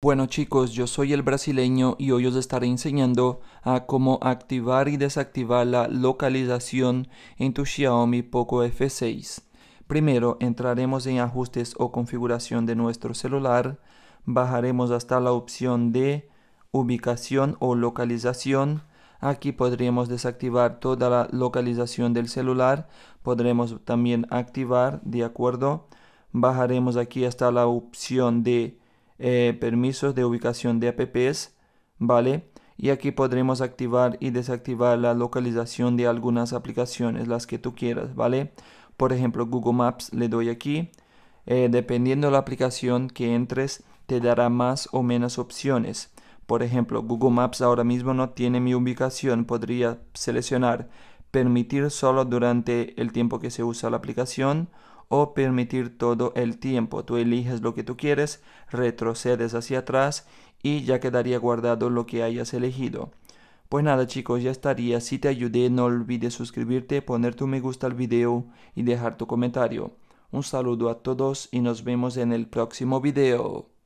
Bueno chicos, yo soy el brasileño y hoy os estaré enseñando a cómo activar y desactivar la localización en tu Xiaomi Poco F6. Primero entraremos en ajustes o configuración de nuestro celular, bajaremos hasta la opción de ubicación o localización. Aquí podríamos desactivar toda la localización del celular, podremos también activar, de acuerdo. Bajaremos aquí hasta la opción de eh, permisos de ubicación de apps, ¿vale? Y aquí podremos activar y desactivar la localización de algunas aplicaciones, las que tú quieras, ¿vale? Por ejemplo, Google Maps, le doy aquí. Eh, dependiendo de la aplicación que entres, te dará más o menos opciones. Por ejemplo, Google Maps ahora mismo no tiene mi ubicación, podría seleccionar permitir solo durante el tiempo que se usa la aplicación o permitir todo el tiempo. Tú eliges lo que tú quieres, retrocedes hacia atrás y ya quedaría guardado lo que hayas elegido. Pues nada chicos, ya estaría. Si te ayudé, no olvides suscribirte, poner tu me gusta al video y dejar tu comentario. Un saludo a todos y nos vemos en el próximo video.